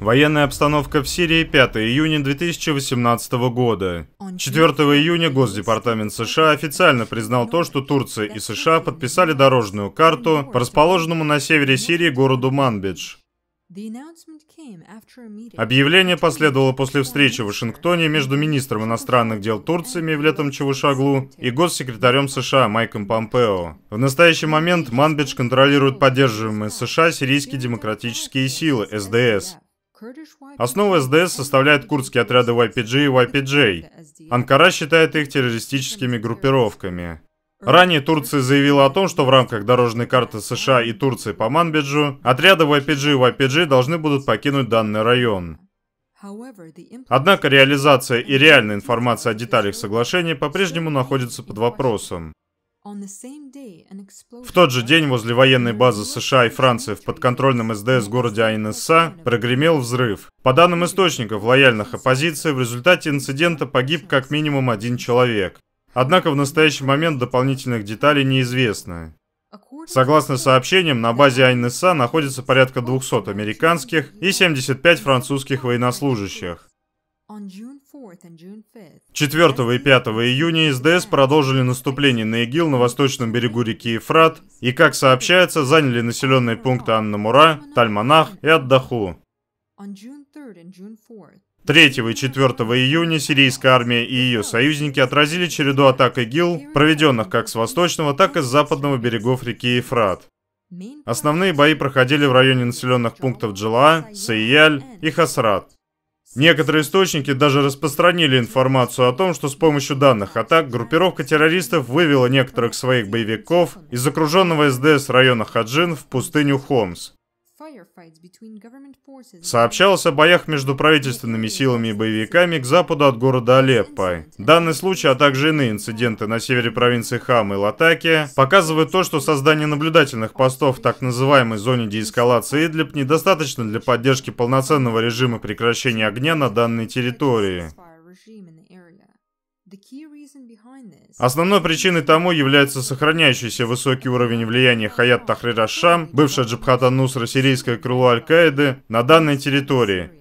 Военная обстановка в Сирии 5 июня 2018 года. 4 июня Госдепартамент США официально признал то, что Турция и США подписали дорожную карту по расположенному на севере Сирии городу Манбидж. Объявление последовало после встречи в Вашингтоне между министром иностранных дел Турции Мевлетом Чавушаглу и госсекретарем США Майком Помпео. В настоящий момент Манбидж контролирует поддерживаемые США сирийские демократические силы СДС, Основу СДС составляют курдские отряды YPG и YPJ. Анкара считает их террористическими группировками. Ранее Турция заявила о том, что в рамках дорожной карты США и Турции по Манбиджу отряды YPG и YPJ должны будут покинуть данный район. Однако реализация и реальная информация о деталях соглашения по-прежнему находятся под вопросом. В тот же день возле военной базы США и Франции в подконтрольном СДС городе Айнеса прогремел взрыв. По данным источников лояльных оппозиции, в результате инцидента погиб как минимум один человек. Однако в настоящий момент дополнительных деталей неизвестно. Согласно сообщениям, на базе Айнеса находится порядка 200 американских и 75 французских военнослужащих. 4 и 5 июня СДС продолжили наступление на ИГИЛ на восточном берегу реки Ефрат и, как сообщается, заняли населенные пункты Анна-Мура, Тальманах и Аддаху. 3 и 4 июня сирийская армия и ее союзники отразили череду атак ИГИЛ, проведенных как с восточного, так и с западного берегов реки Ефрат. Основные бои проходили в районе населенных пунктов Джела, Саияль и Хасрат. Некоторые источники даже распространили информацию о том, что с помощью данных атак группировка террористов вывела некоторых своих боевиков из окруженного СДС района Хаджин в пустыню Хомс. Сообщалось о боях между правительственными силами и боевиками к западу от города Алеппо. Данный случай, а также иные инциденты на севере провинции Хам и Латаки показывают то, что создание наблюдательных постов в так называемой зоне деэскалации Идлиб недостаточно для поддержки полноценного режима прекращения огня на данной территории. Основной причиной тому является сохраняющийся высокий уровень влияния Хаят Тахрир Ашам, бывшая Джабхата Нусра, сирийское крыло Аль-Каиды, на данной территории,